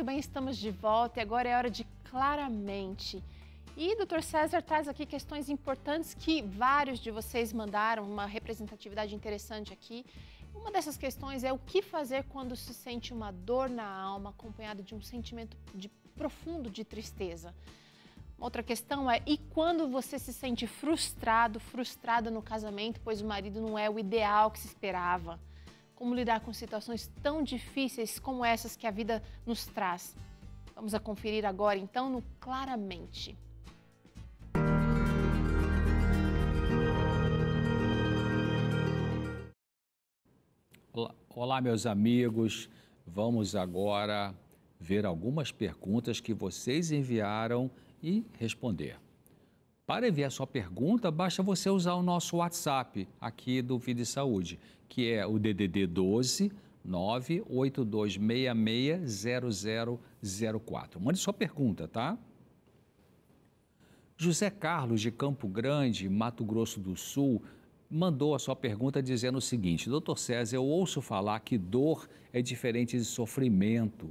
Muito bem, estamos de volta e agora é hora de claramente. E doutor César traz aqui questões importantes que vários de vocês mandaram, uma representatividade interessante aqui. Uma dessas questões é o que fazer quando se sente uma dor na alma acompanhada de um sentimento de profundo de tristeza. Outra questão é: e quando você se sente frustrado, frustrada no casamento, pois o marido não é o ideal que se esperava? como lidar com situações tão difíceis como essas que a vida nos traz. Vamos a conferir agora então no Claramente. Olá, olá meus amigos. Vamos agora ver algumas perguntas que vocês enviaram e responder. Para enviar sua pergunta, basta você usar o nosso WhatsApp aqui do Vida e Saúde, que é o DDD 12 982660004. Mande sua pergunta, tá? José Carlos de Campo Grande, Mato Grosso do Sul, mandou a sua pergunta dizendo o seguinte: Doutor César, eu ouço falar que dor é diferente de sofrimento.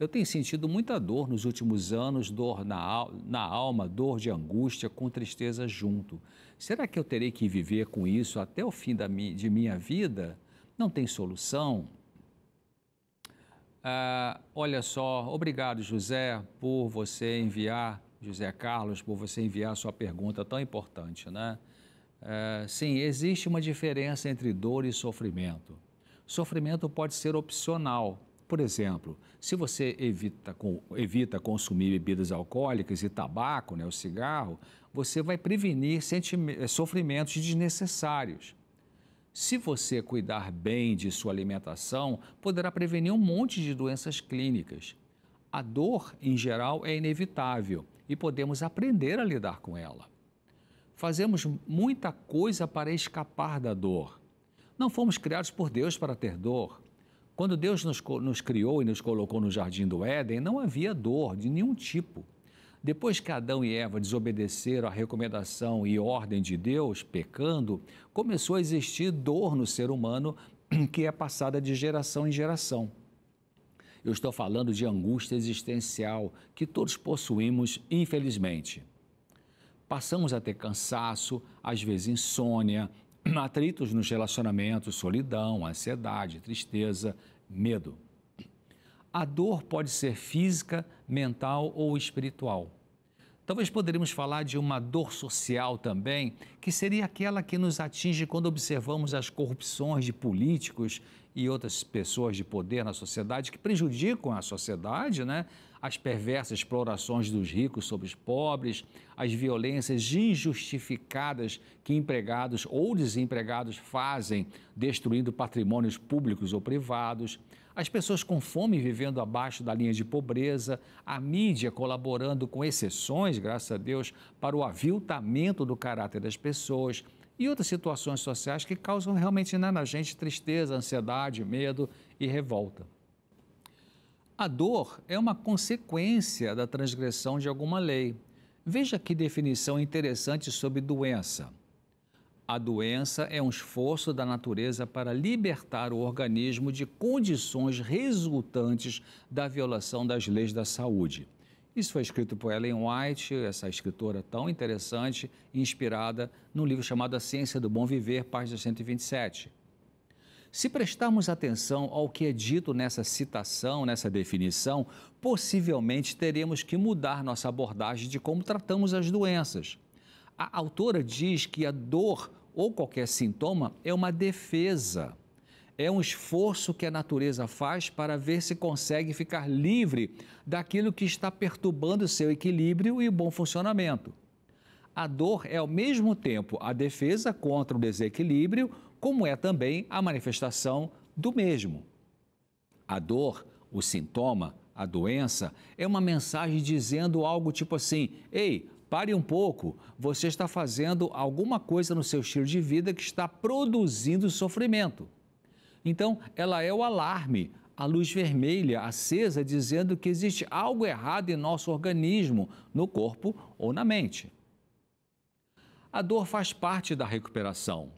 Eu tenho sentido muita dor nos últimos anos, dor na, al na alma, dor de angústia com tristeza junto. Será que eu terei que viver com isso até o fim da mi de minha vida? Não tem solução? Ah, olha só, obrigado José por você enviar, José Carlos, por você enviar sua pergunta tão importante, né? Ah, sim, existe uma diferença entre dor e sofrimento. Sofrimento pode ser opcional, por exemplo, se você evita, evita consumir bebidas alcoólicas e tabaco, né, o cigarro, você vai prevenir eh, sofrimentos desnecessários. Se você cuidar bem de sua alimentação, poderá prevenir um monte de doenças clínicas. A dor, em geral, é inevitável e podemos aprender a lidar com ela. Fazemos muita coisa para escapar da dor. Não fomos criados por Deus para ter dor. Quando Deus nos, nos criou e nos colocou no jardim do Éden, não havia dor de nenhum tipo. Depois que Adão e Eva desobedeceram à recomendação e ordem de Deus, pecando, começou a existir dor no ser humano que é passada de geração em geração. Eu estou falando de angústia existencial que todos possuímos, infelizmente. Passamos a ter cansaço, às vezes insônia, atritos nos relacionamentos, solidão, ansiedade, tristeza, medo. A dor pode ser física, mental ou espiritual. Talvez poderíamos falar de uma dor social também, que seria aquela que nos atinge quando observamos as corrupções de políticos e outras pessoas de poder na sociedade que prejudicam a sociedade, né? as perversas explorações dos ricos sobre os pobres, as violências injustificadas que empregados ou desempregados fazem, destruindo patrimônios públicos ou privados, as pessoas com fome vivendo abaixo da linha de pobreza, a mídia colaborando com exceções, graças a Deus, para o aviltamento do caráter das pessoas, e outras situações sociais que causam realmente né, na gente tristeza, ansiedade, medo e revolta. A dor é uma consequência da transgressão de alguma lei. Veja que definição interessante sobre doença. A doença é um esforço da natureza para libertar o organismo de condições resultantes da violação das leis da saúde. Isso foi escrito por Ellen White, essa escritora tão interessante, inspirada num livro chamado A Ciência do Bom Viver, página 127. Se prestarmos atenção ao que é dito nessa citação, nessa definição, possivelmente teremos que mudar nossa abordagem de como tratamos as doenças. A autora diz que a dor ou qualquer sintoma é uma defesa é um esforço que a natureza faz para ver se consegue ficar livre daquilo que está perturbando seu equilíbrio e bom funcionamento. A dor é ao mesmo tempo a defesa contra o desequilíbrio, como é também a manifestação do mesmo. A dor, o sintoma, a doença, é uma mensagem dizendo algo tipo assim: ei, pare um pouco, você está fazendo alguma coisa no seu estilo de vida que está produzindo sofrimento. Então, ela é o alarme, a luz vermelha acesa dizendo que existe algo errado em nosso organismo, no corpo ou na mente. A dor faz parte da recuperação.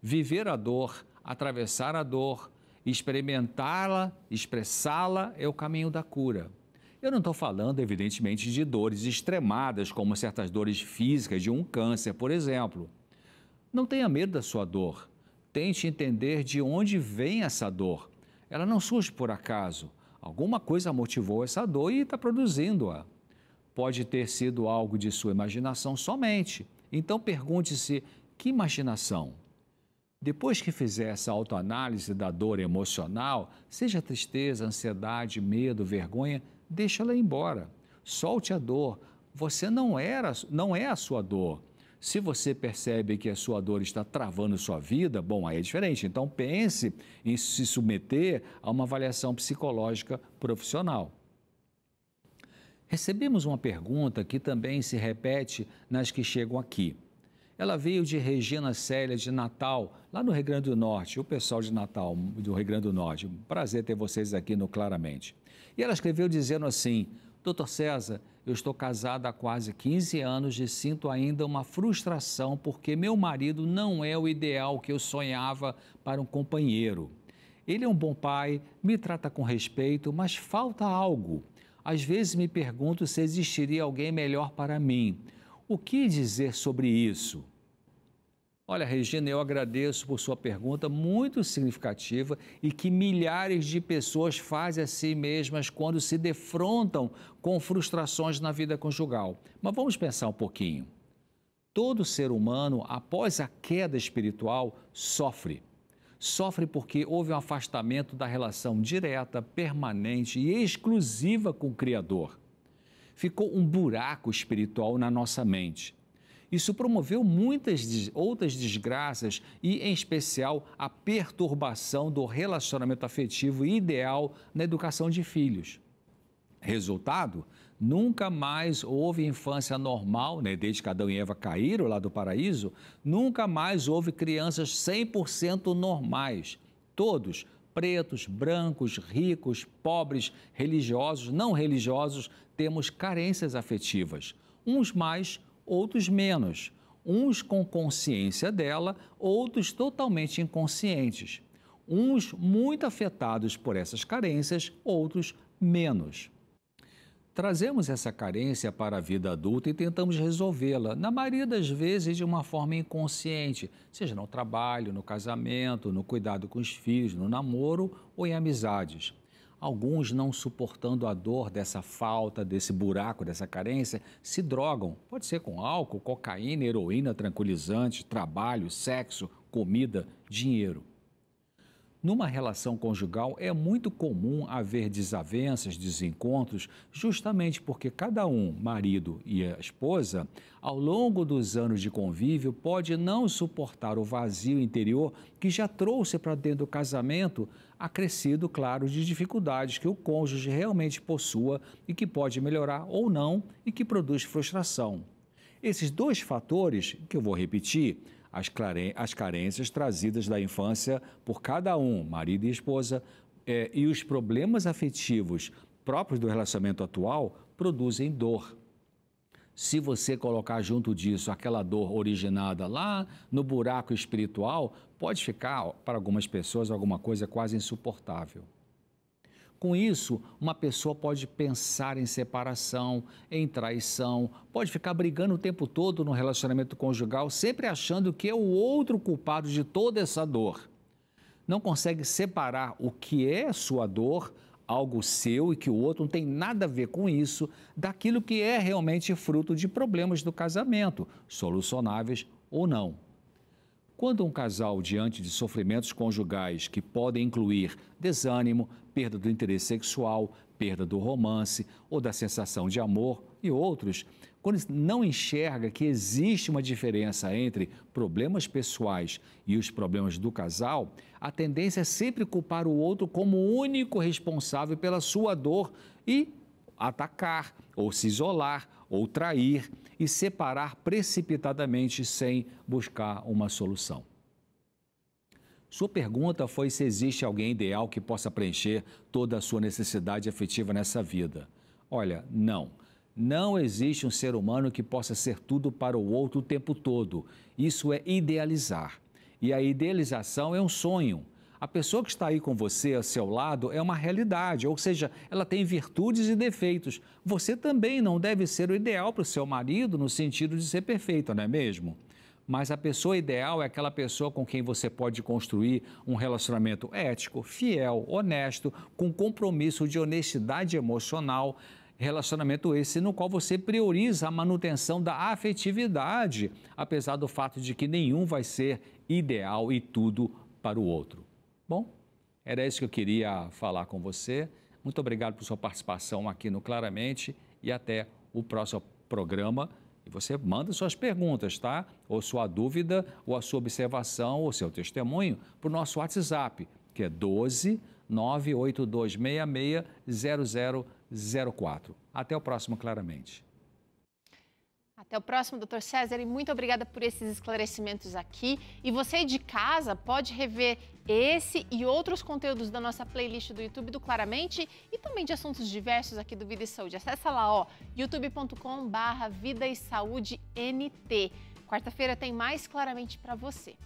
Viver a dor, atravessar a dor, experimentá-la, expressá-la é o caminho da cura. Eu não estou falando, evidentemente, de dores extremadas, como certas dores físicas de um câncer, por exemplo. Não tenha medo da sua dor. Tente entender de onde vem essa dor. Ela não surge por acaso. Alguma coisa motivou essa dor e está produzindo-a. Pode ter sido algo de sua imaginação somente. Então pergunte-se: que imaginação? Depois que fizer essa autoanálise da dor emocional, seja tristeza, ansiedade, medo, vergonha, deixa-la embora. Solte a dor. Você não era, não é a sua dor. Se você percebe que a sua dor está travando sua vida, bom, aí é diferente. Então pense em se submeter a uma avaliação psicológica profissional. Recebemos uma pergunta que também se repete nas que chegam aqui. Ela veio de Regina Célia, de Natal, lá no Rio Grande do Norte. O pessoal de Natal, do Rio Grande do Norte, prazer ter vocês aqui no Claramente. E ela escreveu dizendo assim: Doutor César, eu estou casada há quase 15 anos e sinto ainda uma frustração porque meu marido não é o ideal que eu sonhava para um companheiro. Ele é um bom pai, me trata com respeito, mas falta algo. Às vezes me pergunto se existiria alguém melhor para mim. O que dizer sobre isso? Olha, Regina, eu agradeço por sua pergunta muito significativa e que milhares de pessoas fazem a si mesmas quando se defrontam com frustrações na vida conjugal. Mas vamos pensar um pouquinho. Todo ser humano, após a queda espiritual, sofre. Sofre porque houve um afastamento da relação direta, permanente e exclusiva com o Criador. Ficou um buraco espiritual na nossa mente isso promoveu muitas outras desgraças e, em especial, a perturbação do relacionamento afetivo ideal na educação de filhos. Resultado? Nunca mais houve infância normal, né? desde que Adão e Eva caíram lá do paraíso, nunca mais houve crianças 100% normais. Todos, pretos, brancos, ricos, pobres, religiosos, não religiosos, temos carências afetivas. Uns mais, outros menos, uns com consciência dela, outros totalmente inconscientes, uns muito afetados por essas carências, outros menos. Trazemos essa carência para a vida adulta e tentamos resolvê-la, na maioria das vezes de uma forma inconsciente, seja no trabalho, no casamento, no cuidado com os filhos, no namoro ou em amizades. Alguns, não suportando a dor dessa falta, desse buraco, dessa carência, se drogam. Pode ser com álcool, cocaína, heroína, tranquilizante, trabalho, sexo, comida, dinheiro. Numa relação conjugal é muito comum haver desavenças, desencontros, justamente porque cada um, marido e a esposa, ao longo dos anos de convívio, pode não suportar o vazio interior que já trouxe para dentro do casamento, acrescido, claro, de dificuldades que o cônjuge realmente possua e que pode melhorar ou não e que produz frustração. Esses dois fatores, que eu vou repetir, as, clare... as carências trazidas da infância por cada um, marido e esposa, é, e os problemas afetivos próprios do relacionamento atual produzem dor. Se você colocar junto disso aquela dor originada lá no buraco espiritual, pode ficar, para algumas pessoas, alguma coisa quase insuportável. Com isso, uma pessoa pode pensar em separação, em traição, pode ficar brigando o tempo todo no relacionamento conjugal, sempre achando que é o outro culpado de toda essa dor. Não consegue separar o que é sua dor, algo seu e que o outro não tem nada a ver com isso, daquilo que é realmente fruto de problemas do casamento, solucionáveis ou não. Quando um casal, diante de sofrimentos conjugais que podem incluir desânimo, perda do interesse sexual, perda do romance ou da sensação de amor e outros, quando não enxerga que existe uma diferença entre problemas pessoais e os problemas do casal, a tendência é sempre culpar o outro como o único responsável pela sua dor e atacar ou se isolar ou trair e separar precipitadamente sem buscar uma solução. Sua pergunta foi se existe alguém ideal que possa preencher toda a sua necessidade afetiva nessa vida. Olha, não. Não existe um ser humano que possa ser tudo para o outro o tempo todo. Isso é idealizar. E a idealização é um sonho a pessoa que está aí com você, ao seu lado, é uma realidade, ou seja, ela tem virtudes e defeitos. Você também não deve ser o ideal para o seu marido no sentido de ser perfeito, não é mesmo? Mas a pessoa ideal é aquela pessoa com quem você pode construir um relacionamento ético, fiel, honesto, com compromisso de honestidade emocional. Relacionamento esse no qual você prioriza a manutenção da afetividade, apesar do fato de que nenhum vai ser ideal e tudo para o outro. Bom, era isso que eu queria falar com você. Muito obrigado por sua participação aqui no Claramente e até o próximo programa. E você manda suas perguntas, tá? Ou sua dúvida, ou a sua observação, ou seu testemunho, para o nosso WhatsApp, que é 12 982660004. Até o próximo Claramente. Até o próximo, doutor César, e muito obrigada por esses esclarecimentos aqui. E você de casa pode rever esse e outros conteúdos da nossa playlist do YouTube do Claramente e também de assuntos diversos aqui do Vida e Saúde. Acesse lá, ó, youtube.com barra Vida e Saúde NT. Quarta-feira tem mais Claramente para você.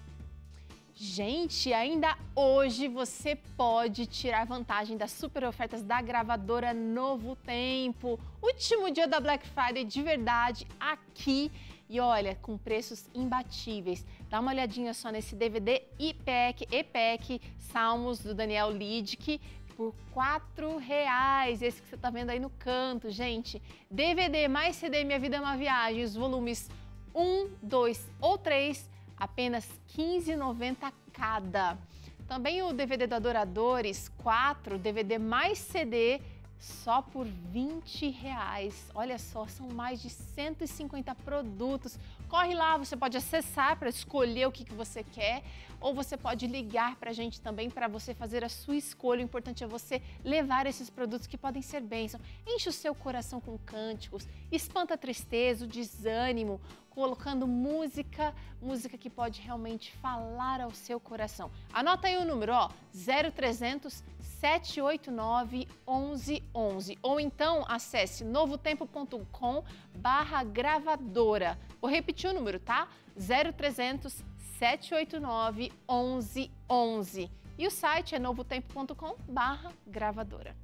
Gente, ainda hoje você pode tirar vantagem das super ofertas da gravadora Novo Tempo. Último dia da Black Friday de verdade aqui e olha, com preços imbatíveis. Dá uma olhadinha só nesse DVD IPEC, EPEC, Salmos do Daniel Lidke por R$ reais, esse que você está vendo aí no canto, gente. DVD mais CD Minha Vida é uma Viagem, os volumes 1, 2 ou 3 apenas R$ 15,90 cada. Também o DVD do Adoradores 4, DVD mais CD, só por 20 reais. Olha só, são mais de 150 produtos. Corre lá, você pode acessar para escolher o que, que você quer ou você pode ligar para a gente também para você fazer a sua escolha. O importante é você levar esses produtos que podem ser bênção. Enche o seu coração com cânticos, espanta a tristeza, o desânimo, colocando música, música que pode realmente falar ao seu coração. Anota aí o número, ó, 0300 789 1111 ou então acesse novotempo.com barra gravadora. Vou repetir o número, tá? 0300 789 1111 e o site é novotempo.com barra gravadora.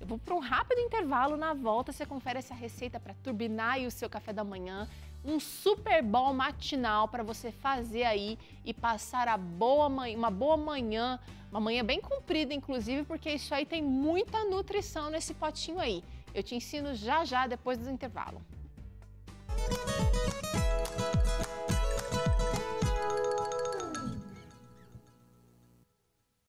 Eu vou para um rápido intervalo. Na volta, você confere essa receita para turbinar o seu café da manhã. Um super bom matinal para você fazer aí e passar a boa manhã, uma boa manhã, uma manhã bem comprida, inclusive, porque isso aí tem muita nutrição nesse potinho aí. Eu te ensino já já depois do intervalo. Música